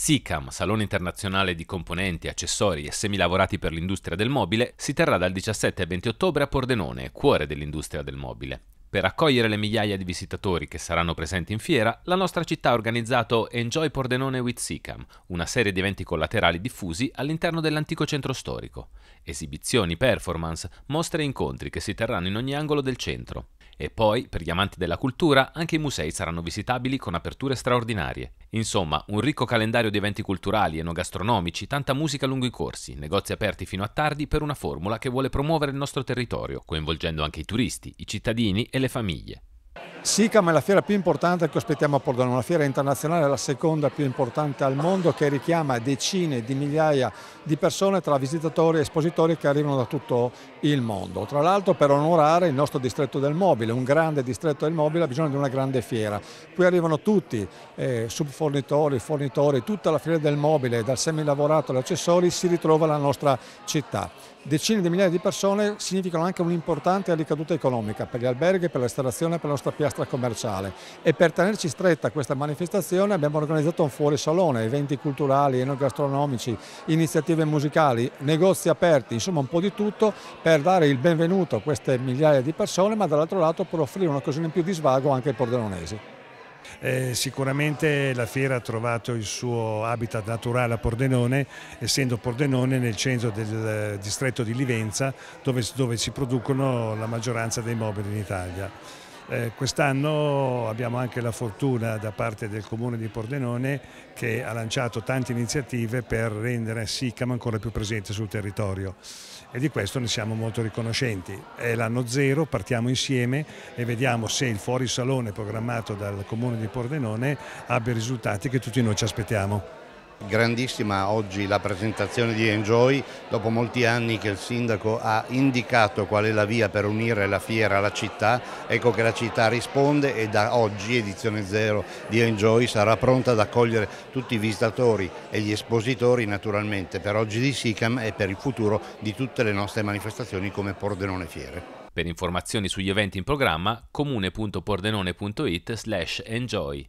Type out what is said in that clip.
SICAM, Salone Internazionale di Componenti, Accessori e Semilavorati per l'Industria del Mobile, si terrà dal 17 al 20 ottobre a Pordenone, cuore dell'industria del mobile. Per accogliere le migliaia di visitatori che saranno presenti in fiera, la nostra città ha organizzato Enjoy Pordenone with Sicam, una serie di eventi collaterali diffusi all'interno dell'antico centro storico. Esibizioni, performance, mostre e incontri che si terranno in ogni angolo del centro. E poi, per gli amanti della cultura, anche i musei saranno visitabili con aperture straordinarie. Insomma, un ricco calendario di eventi culturali, enogastronomici, tanta musica lungo i corsi, negozi aperti fino a tardi per una formula che vuole promuovere il nostro territorio, coinvolgendo anche i turisti, i cittadini e le famiglie. SICAM è la fiera più importante che aspettiamo a Pordenone, una fiera internazionale, la seconda più importante al mondo che richiama decine di migliaia di persone tra visitatori e espositori che arrivano da tutto il mondo. Tra l'altro per onorare il nostro distretto del mobile, un grande distretto del mobile ha bisogno di una grande fiera. Qui arrivano tutti, eh, subfornitori, fornitori, tutta la fiera del mobile, dal semilavorato agli accessori si ritrova la nostra città decine di migliaia di persone significano anche un'importante ricaduta economica per gli alberghi, per la ristorazione e per la nostra piastra commerciale e per tenerci stretta questa manifestazione abbiamo organizzato un fuorisalone, eventi culturali, enogastronomici, iniziative musicali, negozi aperti, insomma un po' di tutto per dare il benvenuto a queste migliaia di persone ma dall'altro lato per offrire un'occasione in più di svago anche ai pordenonesi. Eh, sicuramente la fiera ha trovato il suo habitat naturale a Pordenone, essendo Pordenone nel centro del eh, distretto di Livenza dove, dove si producono la maggioranza dei mobili in Italia. Eh, quest'anno abbiamo anche la fortuna da parte del comune di Pordenone che ha lanciato tante iniziative per rendere SICAM ancora più presente sul territorio e di questo ne siamo molto riconoscenti. È l'anno zero, partiamo insieme e vediamo se il fuorisalone programmato dal comune di Pordenone abbia i risultati che tutti noi ci aspettiamo. Grandissima oggi la presentazione di Enjoy, dopo molti anni che il sindaco ha indicato qual è la via per unire la fiera alla città, ecco che la città risponde e da oggi edizione zero di Enjoy sarà pronta ad accogliere tutti i visitatori e gli espositori naturalmente per oggi di SICAM e per il futuro di tutte le nostre manifestazioni come Pordenone Fiere. Per informazioni sugli eventi in programma comune.pordenone.it slash enjoy.